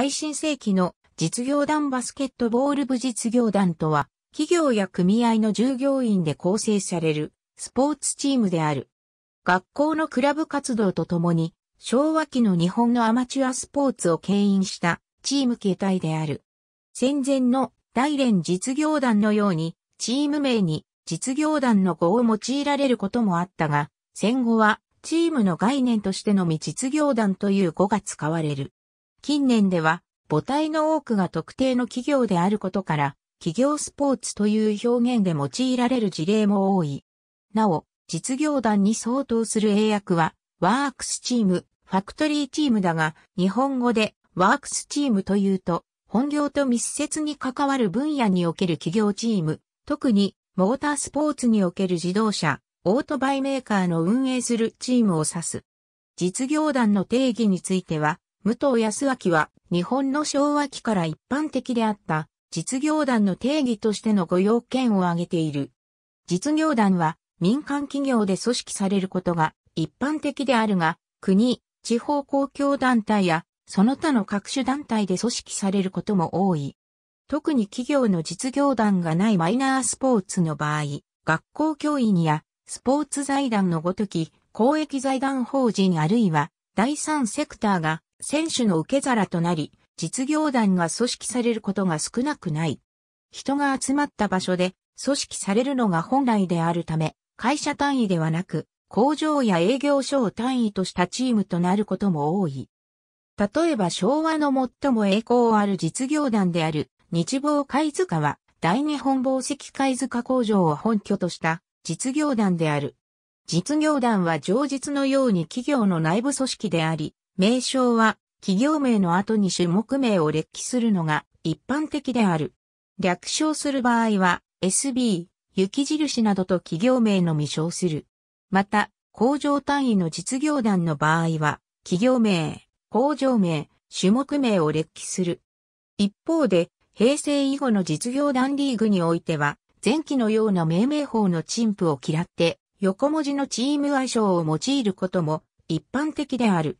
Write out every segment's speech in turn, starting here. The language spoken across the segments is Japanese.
愛新世紀の実業団バスケットボール部実業団とは、企業や組合の従業員で構成されるスポーツチームである。学校のクラブ活動とともに、昭和期の日本のアマチュアスポーツを牽引したチーム形態である。戦前の大連実業団のように、チーム名に実業団の語を用いられることもあったが、戦後はチームの概念としてのみ実業団という語が使われる。近年では、母体の多くが特定の企業であることから、企業スポーツという表現で用いられる事例も多い。なお、実業団に相当する英訳は、ワークスチーム、ファクトリーチームだが、日本語でワークスチームというと、本業と密接に関わる分野における企業チーム、特にモータースポーツにおける自動車、オートバイメーカーの運営するチームを指す。実業団の定義については、武藤康明は日本の昭和期から一般的であった実業団の定義としての御用件を挙げている。実業団は民間企業で組織されることが一般的であるが、国、地方公共団体やその他の各種団体で組織されることも多い。特に企業の実業団がないマイナースポーツの場合、学校教員やスポーツ財団のごとき、公益財団法人あるいは第三セクターが選手の受け皿となり、実業団が組織されることが少なくない。人が集まった場所で組織されるのが本来であるため、会社単位ではなく、工場や営業所を単位としたチームとなることも多い。例えば昭和の最も栄光ある実業団である日防貝塚は大日本宝石貝塚工場を本拠とした実業団である。実業団は常日のように企業の内部組織であり、名称は企業名の後に種目名を列記するのが一般的である。略称する場合は SB、雪印などと企業名のみ称する。また、工場単位の実業団の場合は、企業名、工場名、種目名を列記する。一方で、平成以後の実業団リーグにおいては、前期のような命名法の陳腐を嫌って、横文字のチーム愛称を用いることも一般的である。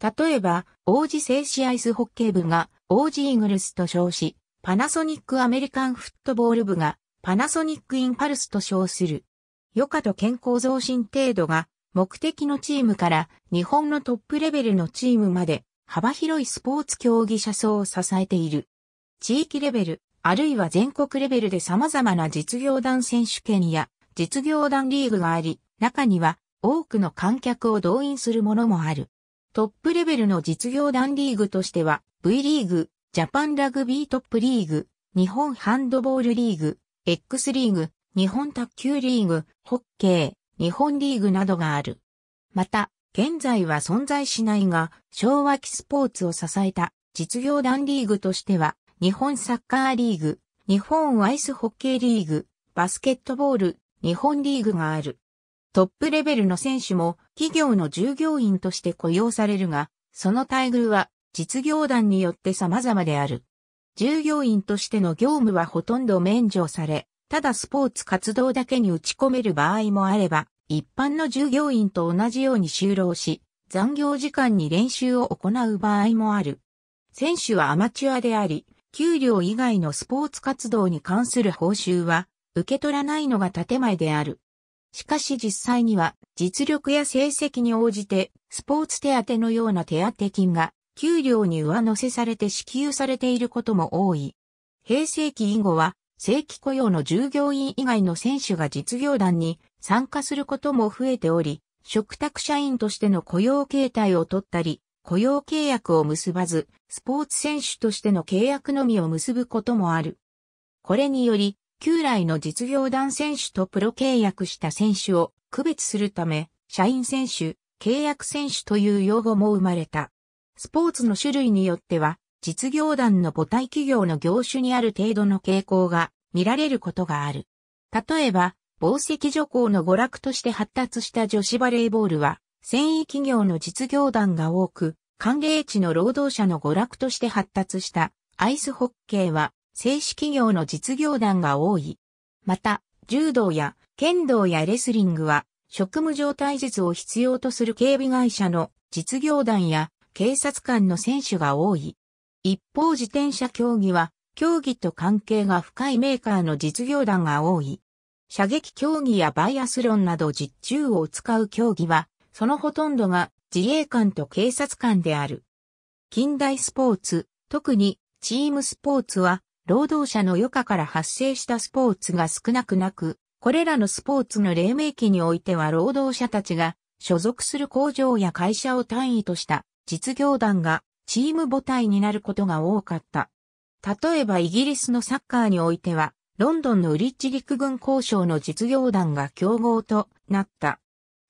例えば、王子製紙アイスホッケー部が王子イーグルスと称し、パナソニックアメリカンフットボール部がパナソニックインパルスと称する。余暇と健康増進程度が目的のチームから日本のトップレベルのチームまで幅広いスポーツ競技者層を支えている。地域レベル、あるいは全国レベルで様々な実業団選手権や実業団リーグがあり、中には多くの観客を動員するものもある。トップレベルの実業団リーグとしては、V リーグ、ジャパンラグビートップリーグ、日本ハンドボールリーグ、X リーグ、日本卓球リーグ、ホッケー、日本リーグなどがある。また、現在は存在しないが、昭和期スポーツを支えた実業団リーグとしては、日本サッカーリーグ、日本アイスホッケーリーグ、バスケットボール、日本リーグがある。トップレベルの選手も企業の従業員として雇用されるが、その待遇は実業団によって様々である。従業員としての業務はほとんど免除され、ただスポーツ活動だけに打ち込める場合もあれば、一般の従業員と同じように就労し、残業時間に練習を行う場合もある。選手はアマチュアであり、給料以外のスポーツ活動に関する報酬は受け取らないのが建前である。しかし実際には実力や成績に応じてスポーツ手当のような手当金が給料に上乗せされて支給されていることも多い。平成期以後は正規雇用の従業員以外の選手が実業団に参加することも増えており、食卓社員としての雇用形態を取ったり、雇用契約を結ばず、スポーツ選手としての契約のみを結ぶこともある。これにより、旧来の実業団選手とプロ契約した選手を区別するため、社員選手、契約選手という用語も生まれた。スポーツの種類によっては、実業団の母体企業の業種にある程度の傾向が見られることがある。例えば、宝石助行の娯楽として発達した女子バレーボールは、繊維企業の実業団が多く、歓迎地の労働者の娯楽として発達したアイスホッケーは、正式企業の実業団が多い。また、柔道や剣道やレスリングは、職務上体術を必要とする警備会社の実業団や警察官の選手が多い。一方自転車競技は、競技と関係が深いメーカーの実業団が多い。射撃競技やバイアスロンなど実銃を使う競技は、そのほとんどが自衛官と警察官である。近代スポーツ、特にチームスポーツは労働者の余暇から発生したスポーツが少なくなく、これらのスポーツの黎明期においては労働者たちが所属する工場や会社を単位とした実業団がチーム母体になることが多かった。例えばイギリスのサッカーにおいては、ロンドンのウリッチ陸軍交渉の実業団が競合となった。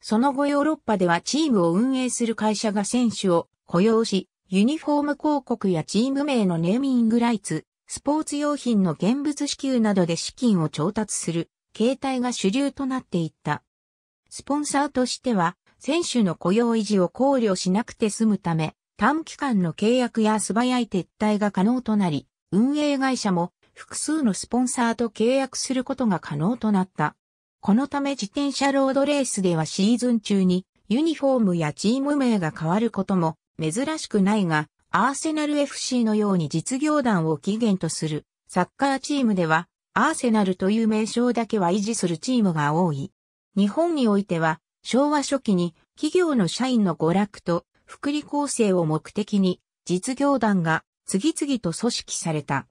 その後ヨーロッパではチームを運営する会社が選手を雇用し、ユニフォーム広告やチーム名のネーミングライツ、スポーツ用品の現物支給などで資金を調達する形態が主流となっていった。スポンサーとしては、選手の雇用維持を考慮しなくて済むため、短期間の契約や素早い撤退が可能となり、運営会社も複数のスポンサーと契約することが可能となった。このため自転車ロードレースではシーズン中にユニフォームやチーム名が変わることも珍しくないが、アーセナル FC のように実業団を起源とするサッカーチームでは、アーセナルという名称だけは維持するチームが多い。日本においては、昭和初期に企業の社員の娯楽と福利厚生を目的に、実業団が次々と組織された。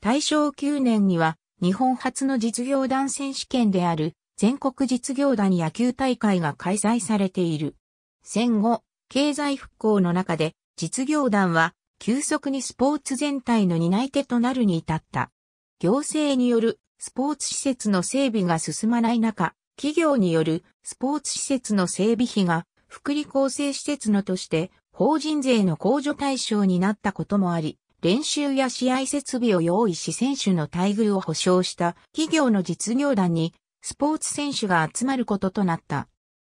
大正9年には、日本初の実業団選手権である全国実業団野球大会が開催されている。戦後、経済復興の中で実業団は急速にスポーツ全体の担い手となるに至った。行政によるスポーツ施設の整備が進まない中、企業によるスポーツ施設の整備費が福利厚生施設のとして法人税の控除対象になったこともあり、練習や試合設備を用意し選手の待遇を保障した企業の実業団にスポーツ選手が集まることとなった。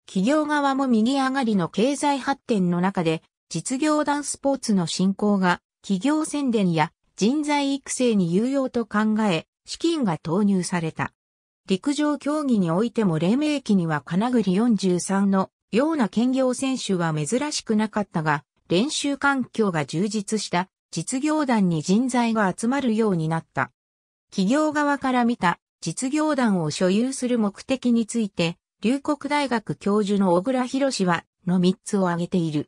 企業側も右上がりの経済発展の中で実業団スポーツの振興が企業宣伝や人材育成に有用と考え、資金が投入された。陸上競技においても黎明期には金栗43のような兼業選手は珍しくなかったが、練習環境が充実した実業団に人材が集まるようになった。企業側から見た実業団を所有する目的について、龍谷大学教授の小倉博士は、の3つを挙げている。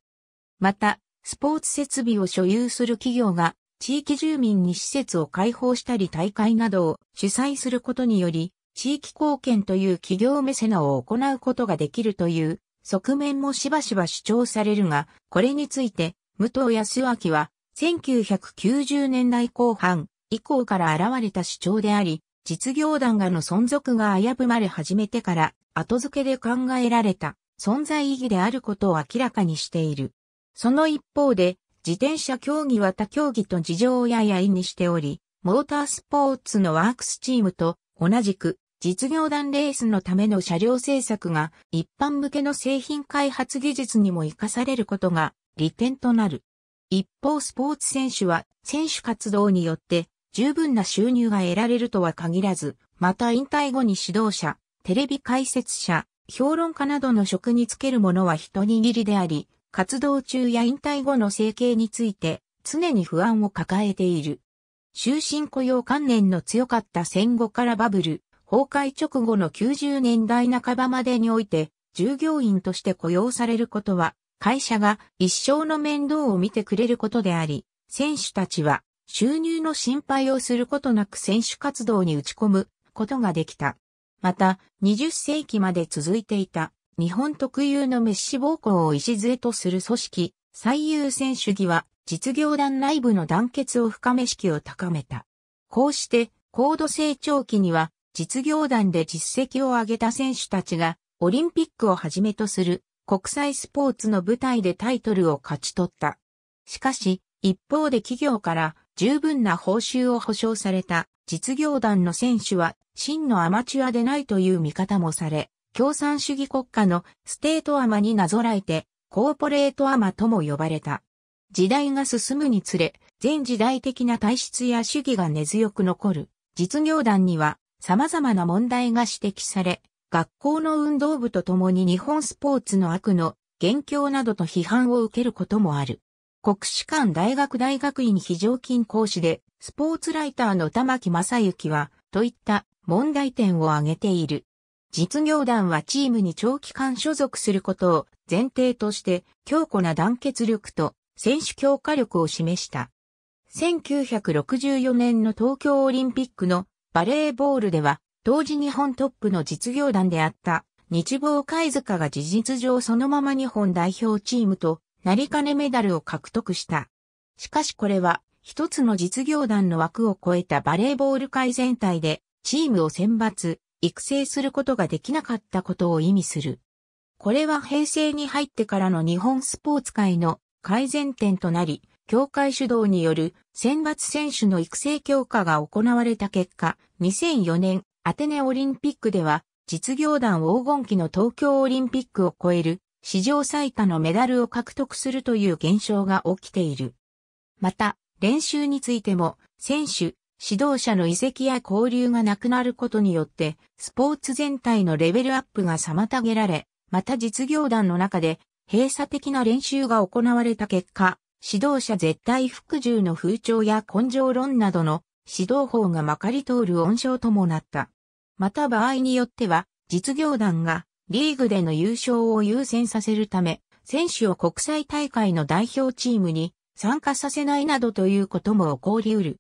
また、スポーツ設備を所有する企業が地域住民に施設を開放したり大会などを主催することにより、地域貢献という企業メセナを行うことができるという側面もしばしば主張されるが、これについて、武藤康明は、1990年代後半以降から現れた主張であり、実業団がの存続が危ぶまれ始めてから後付けで考えられた存在意義であることを明らかにしている。その一方で、自転車競技は他競技と事情をやや意味しており、モータースポーツのワークスチームと同じく実業団レースのための車両製作が一般向けの製品開発技術にも活かされることが利点となる。一方スポーツ選手は選手活動によって十分な収入が得られるとは限らず、また引退後に指導者、テレビ解説者、評論家などの職につけるものは一握りであり、活動中や引退後の整形について常に不安を抱えている。終身雇用観念の強かった戦後からバブル、崩壊直後の90年代半ばまでにおいて、従業員として雇用されることは、会社が一生の面倒を見てくれることであり、選手たちは収入の心配をすることなく選手活動に打ち込むことができた。また、20世紀まで続いていた日本特有のメッシ暴行を礎とする組織、最優先主義は、実業団内部の団結を深め式を高めた。こうして、高度成長期には、実業団で実績を上げた選手たちが、オリンピックをはじめとする国際スポーツの舞台でタイトルを勝ち取った。しかし、一方で企業から十分な報酬を保証された実業団の選手は真のアマチュアでないという見方もされ、共産主義国家のステートアマになぞらえて、コーポレートアマとも呼ばれた。時代が進むにつれ、全時代的な体質や主義が根強く残る。実業団には様々な問題が指摘され、学校の運動部と共に日本スポーツの悪の元凶などと批判を受けることもある。国士舘大学大学院非常勤講師で、スポーツライターの玉木正幸は、といった問題点を挙げている。実業団はチームに長期間所属することを前提として強固な団結力と選手強化力を示した。1964年の東京オリンピックのバレーボールでは当時日本トップの実業団であった日防貝塚が事実上そのまま日本代表チームとなりかねメダルを獲得した。しかしこれは一つの実業団の枠を超えたバレーボール界全体でチームを選抜、育成することができなかったことを意味する。これは平成に入ってからの日本スポーツ界の改善点となり、協会主導による選抜選手の育成強化が行われた結果、2004年アテネオリンピックでは実業団黄金期の東京オリンピックを超える史上最多のメダルを獲得するという現象が起きている。また、練習についても選手、指導者の遺跡や交流がなくなることによって、スポーツ全体のレベルアップが妨げられ、また実業団の中で閉鎖的な練習が行われた結果、指導者絶対服従の風潮や根性論などの指導法がまかり通る温床ともなった。また場合によっては、実業団がリーグでの優勝を優先させるため、選手を国際大会の代表チームに参加させないなどということも起こり得る。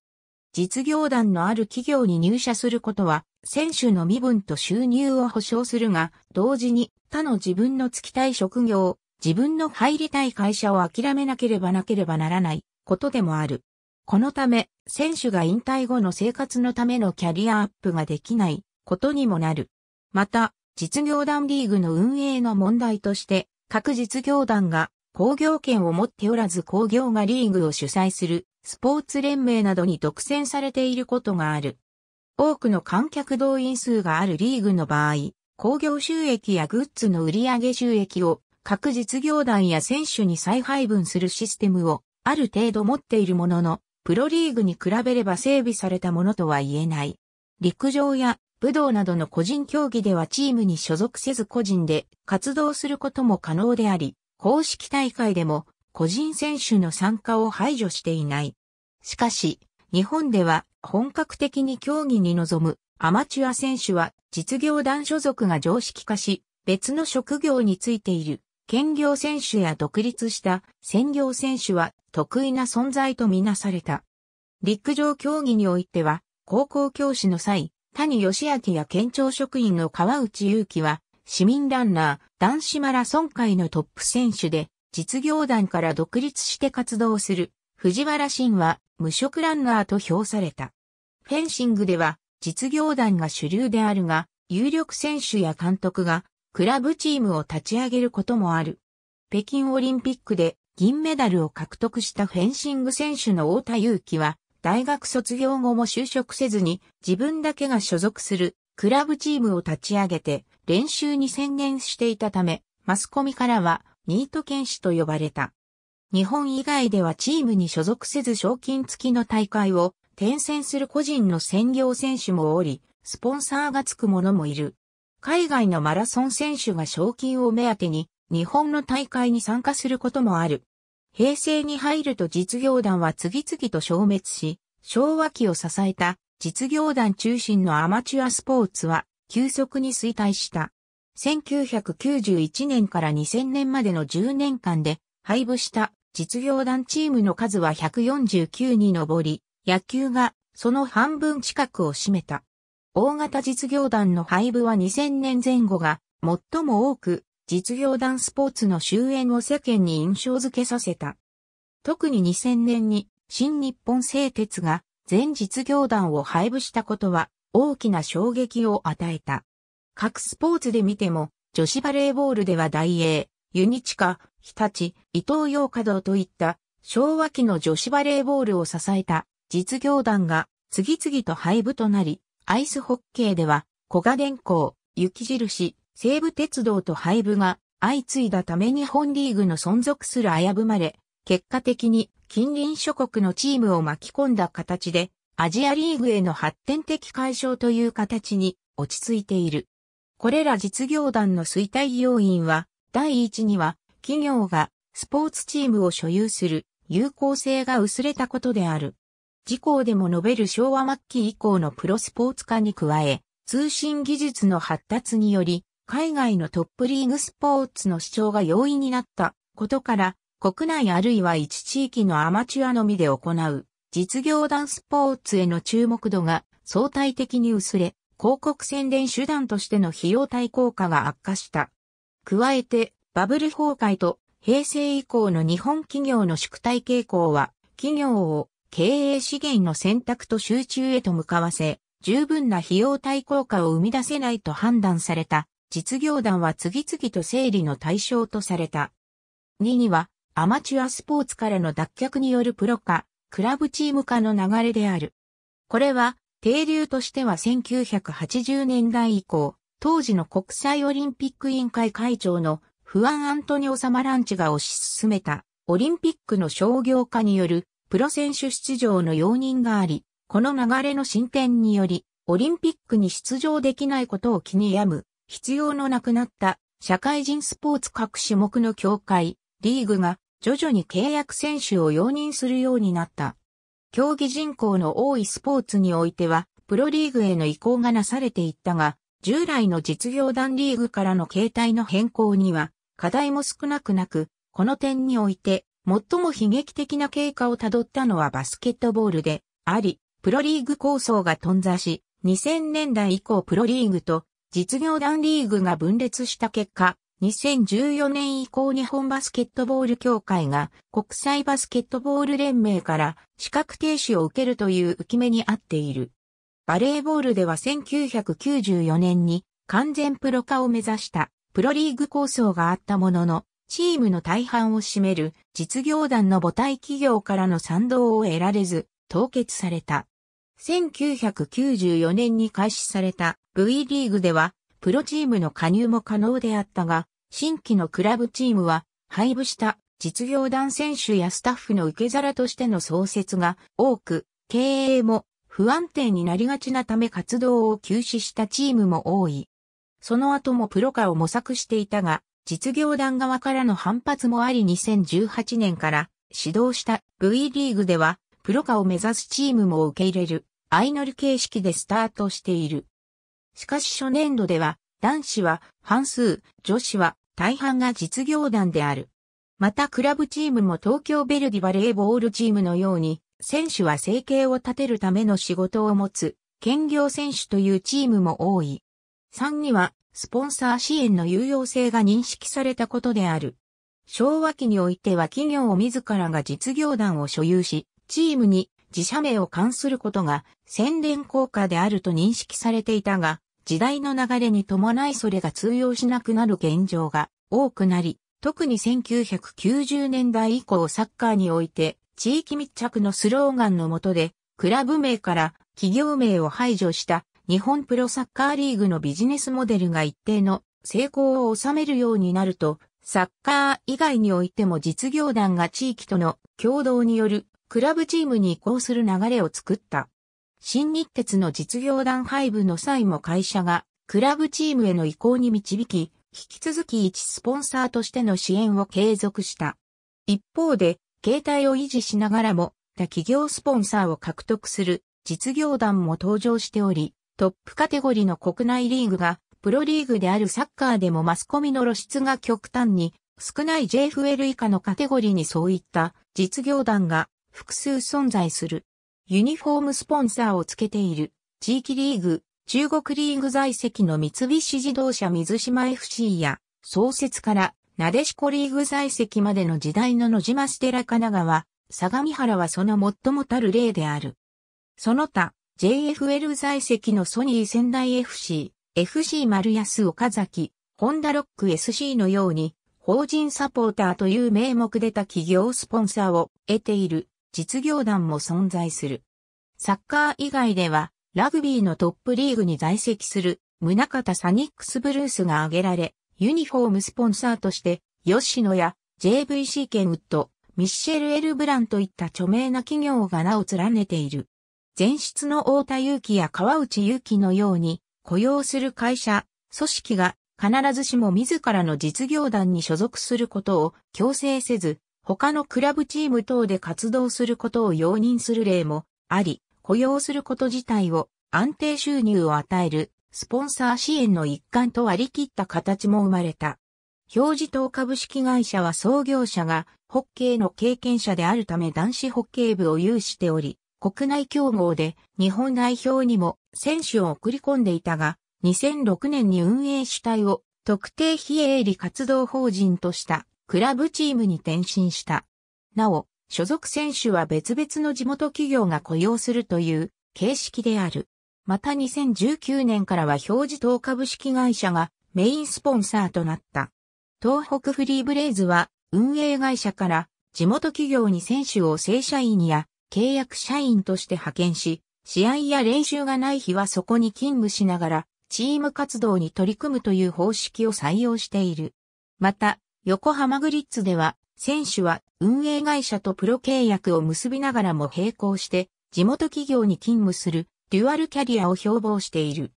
実業団のある企業に入社することは、選手の身分と収入を保障するが、同時に他の自分の就きたい職業、自分の入りたい会社を諦めなければなければならないことでもある。このため、選手が引退後の生活のためのキャリアアップができないことにもなる。また、実業団リーグの運営の問題として、各実業団が工業権を持っておらず工業がリーグを主催するスポーツ連盟などに独占されていることがある。多くの観客動員数があるリーグの場合、工業収益やグッズの売上収益を各実業団や選手に再配分するシステムをある程度持っているものの、プロリーグに比べれば整備されたものとは言えない。陸上や武道などの個人競技ではチームに所属せず個人で活動することも可能であり、公式大会でも個人選手の参加を排除していない。しかし、日本では本格的に競技に臨むアマチュア選手は実業団所属が常識化し、別の職業についている兼業選手や独立した専業選手は得意な存在とみなされた。陸上競技においては、高校教師の際、谷義明や県庁職員の川内優樹は、市民ランナー、男子マラソン界のトップ選手で、実業団から独立して活動する、藤原慎は無職ランナーと評された。フェンシングでは、実業団が主流であるが、有力選手や監督が、クラブチームを立ち上げることもある。北京オリンピックで銀メダルを獲得したフェンシング選手の太田祐希は、大学卒業後も就職せずに自分だけが所属するクラブチームを立ち上げて練習に専念していたため、マスコミからはニート剣士と呼ばれた。日本以外ではチームに所属せず賞金付きの大会を転戦する個人の専業選手もおり、スポンサーがつく者もいる。海外のマラソン選手が賞金を目当てに日本の大会に参加することもある。平成に入ると実業団は次々と消滅し、昭和期を支えた実業団中心のアマチュアスポーツは急速に衰退した。1991年から2000年までの10年間で廃部した実業団チームの数は149に上り、野球がその半分近くを占めた。大型実業団の廃部は2000年前後が最も多く実業団スポーツの終焉を世間に印象付けさせた。特に2000年に新日本製鉄が全実業団を廃部したことは大きな衝撃を与えた。各スポーツで見ても、女子バレーボールでは大英、ユニチカ、日立、伊東洋華堂といった昭和期の女子バレーボールを支えた実業団が次々と廃部となり、アイスホッケーでは小賀電工、雪印、西武鉄道と廃部が相次いだため日本リーグの存続する危ぶまれ、結果的に近隣諸国のチームを巻き込んだ形でアジアリーグへの発展的解消という形に落ち着いている。これら実業団の衰退要因は、第一には企業がスポーツチームを所有する有効性が薄れたことである。事項でも述べる昭和末期以降のプロスポーツ化に加え、通信技術の発達により、海外のトップリーグスポーツの主張が容易になったことから、国内あるいは一地域のアマチュアのみで行う実業団スポーツへの注目度が相対的に薄れ、広告宣伝手段としての費用対効果が悪化した。加えて、バブル崩壊と平成以降の日本企業の縮退傾向は、企業を経営資源の選択と集中へと向かわせ、十分な費用対効果を生み出せないと判断された、実業団は次々と整理の対象とされた。2には、アマチュアスポーツからの脱却によるプロ化、クラブチーム化の流れである。これは、定流としては1980年代以降、当時の国際オリンピック委員会会長のフアン・アントニオ・サマランチが推し進めたオリンピックの商業化によるプロ選手出場の容認があり、この流れの進展により、オリンピックに出場できないことを気に病む、必要のなくなった社会人スポーツ各種目の協会、リーグが徐々に契約選手を容認するようになった。競技人口の多いスポーツにおいては、プロリーグへの移行がなされていったが、従来の実業団リーグからの形態の変更には、課題も少なくなく、この点において、最も悲劇的な経過をたどったのはバスケットボールで、あり、プロリーグ構想が頓挫し、2000年代以降プロリーグと実業団リーグが分裂した結果、2014年以降日本バスケットボール協会が国際バスケットボール連盟から資格停止を受けるという浮き目にあっている。バレーボールでは1994年に完全プロ化を目指したプロリーグ構想があったものの、チームの大半を占める実業団の母体企業からの賛同を得られず、凍結された。1994年に開始された V リーグではプロチームの加入も可能であったが、新規のクラブチームは、配布した実業団選手やスタッフの受け皿としての創設が多く、経営も不安定になりがちなため活動を休止したチームも多い。その後もプロ化を模索していたが、実業団側からの反発もあり2018年から指導した V リーグでは、プロ化を目指すチームも受け入れる、相乗り形式でスタートしている。しかし初年度では、男子は半数、女子は大半が実業団である。またクラブチームも東京ベルディバレーボールチームのように、選手は生計を立てるための仕事を持つ、兼業選手というチームも多い。3には、スポンサー支援の有用性が認識されたことである。昭和期においては企業を自らが実業団を所有し、チームに自社名を冠することが宣伝効果であると認識されていたが、時代の流れに伴いそれが通用しなくなる現状が多くなり、特に1990年代以降サッカーにおいて地域密着のスローガンの下で、クラブ名から企業名を排除した日本プロサッカーリーグのビジネスモデルが一定の成功を収めるようになると、サッカー以外においても実業団が地域との共同によるクラブチームに移行する流れを作った。新日鉄の実業団配部の際も会社がクラブチームへの移行に導き、引き続き一スポンサーとしての支援を継続した。一方で、携帯を維持しながらも、他企業スポンサーを獲得する実業団も登場しており、トップカテゴリーの国内リーグが、プロリーグであるサッカーでもマスコミの露出が極端に少ない JFL 以下のカテゴリーにそういった実業団が複数存在する。ユニフォームスポンサーをつけている、地域リーグ、中国リーグ在籍の三菱自動車水島 FC や、創設から、なでしこリーグ在籍までの時代の野島ステラ神奈川、相模原はその最もたる例である。その他、JFL 在籍のソニー仙台 FC、FC 丸安岡崎、ホンダロック SC のように、法人サポーターという名目でた企業スポンサーを得ている実業団も存在する。サッカー以外では、ラグビーのトップリーグに在籍する、宗方サニックスブルースが挙げられ、ユニフォームスポンサーとして、吉野や JVC ケンウッド、ミッシェル・エル・ブランといった著名な企業が名を連ねている。前室の太田祐樹や川内祐樹のように、雇用する会社、組織が必ずしも自らの実業団に所属することを強制せず、他のクラブチーム等で活動することを容認する例もあり、雇用すること自体を安定収入を与えるスポンサー支援の一環と割り切った形も生まれた。表示等株式会社は創業者がホッケーの経験者であるため男子ホッケー部を有しており、国内競合で日本代表にも選手を送り込んでいたが、2006年に運営主体を特定非営利活動法人としたクラブチームに転身した。なお、所属選手は別々の地元企業が雇用するという形式である。また2019年からは表示等株式会社がメインスポンサーとなった。東北フリーブレイズは運営会社から地元企業に選手を正社員や契約社員として派遣し、試合や練習がない日はそこに勤務しながらチーム活動に取り組むという方式を採用している。また、横浜グリッツでは、選手は運営会社とプロ契約を結びながらも並行して、地元企業に勤務するデュアルキャリアを標榜している。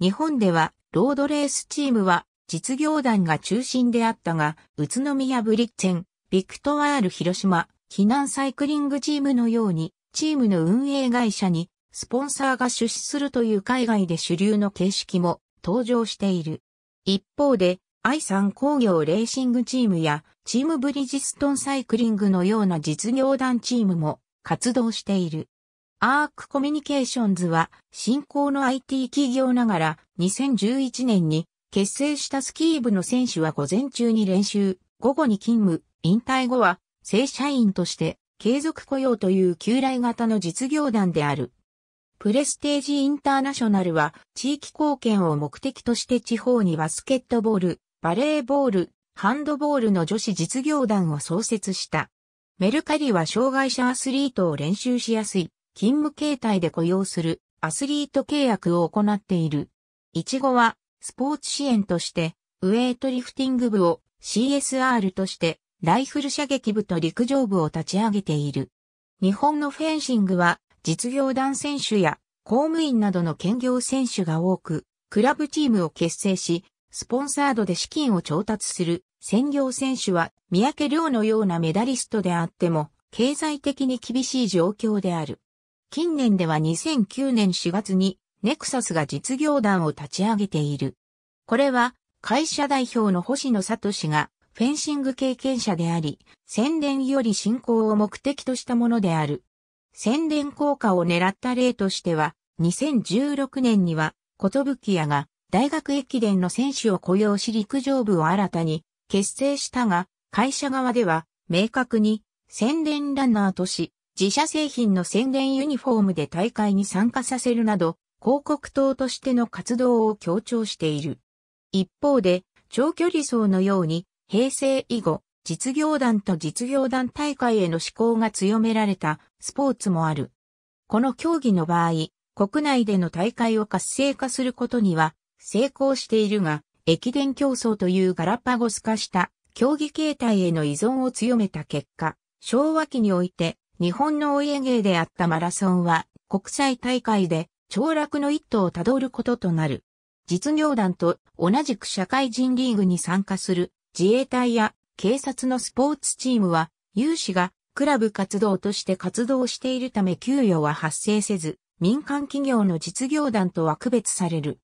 日本では、ロードレースチームは実業団が中心であったが、宇都宮ブリッツェン、ビクトワール広島、避難サイクリングチームのように、チームの運営会社にスポンサーが出資するという海外で主流の形式も登場している。一方で、愛産工業レーシングチームやチームブリジストンサイクリングのような実業団チームも活動している。アークコミュニケーションズは新興の IT 企業ながら2011年に結成したスキー部の選手は午前中に練習、午後に勤務、引退後は正社員として継続雇用という旧来型の実業団である。プレステージインターナショナルは地域貢献を目的として地方にバスケットボール、バレーボール、ハンドボールの女子実業団を創設した。メルカリは障害者アスリートを練習しやすい、勤務形態で雇用するアスリート契約を行っている。イチゴは、スポーツ支援として、ウエイトリフティング部を CSR として、ライフル射撃部と陸上部を立ち上げている。日本のフェンシングは、実業団選手や公務員などの兼業選手が多く、クラブチームを結成し、スポンサードで資金を調達する専業選手は三宅亮のようなメダリストであっても経済的に厳しい状況である。近年では2009年4月にネクサスが実業団を立ち上げている。これは会社代表の星野聡がフェンシング経験者であり、宣伝より進行を目的としたものである。宣伝効果を狙った例としては、2016年には、ことぶきが大学駅伝の選手を雇用し陸上部を新たに結成したが、会社側では明確に宣伝ランナーとし、自社製品の宣伝ユニフォームで大会に参加させるなど、広告塔としての活動を強調している。一方で、長距離走のように、平成以後、実業団と実業団大会への志向が強められたスポーツもある。この競技の場合、国内での大会を活性化することには成功しているが、駅伝競争というガラパゴス化した競技形態への依存を強めた結果、昭和期において日本のお家芸であったマラソンは国際大会で凋落の一途をたどることとなる。実業団と同じく社会人リーグに参加する自衛隊や警察のスポーツチームは有志がクラブ活動として活動しているため給与は発生せず民間企業の実業団とは区別される。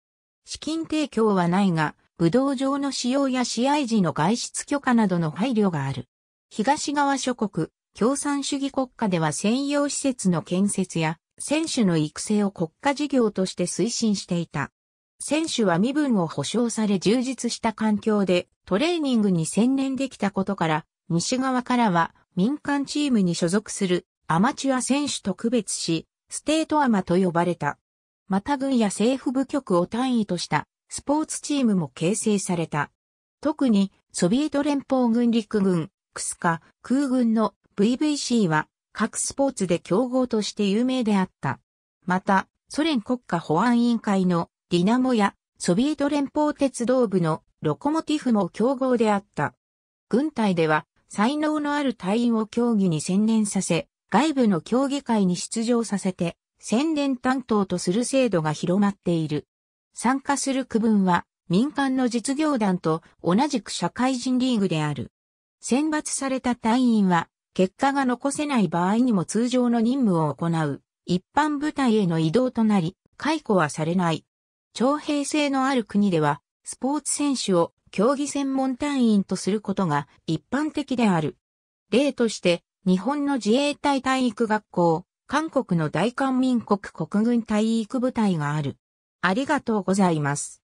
資金提供はないが、武道場の使用や試合時の外出許可などの配慮がある。東側諸国、共産主義国家では専用施設の建設や、選手の育成を国家事業として推進していた。選手は身分を保障され充実した環境でトレーニングに専念できたことから、西側からは民間チームに所属するアマチュア選手と区別し、ステートアマと呼ばれた。また軍や政府部局を単位としたスポーツチームも形成された。特にソビエト連邦軍陸軍、クスカ、空軍の VVC は各スポーツで競合として有名であった。また、ソ連国家保安委員会のディナモやソビエト連邦鉄道部のロコモティフも競合であった。軍隊では才能のある隊員を競技に専念させ、外部の競技会に出場させて宣伝担当とする制度が広まっている。参加する区分は民間の実業団と同じく社会人リーグである。選抜された隊員は結果が残せない場合にも通常の任務を行う一般部隊への移動となり解雇はされない。徴兵制のある国ではスポーツ選手を競技専門隊員とすることが一般的である。例として日本の自衛隊体育学校、韓国の大韓民国国軍体育部隊がある。ありがとうございます。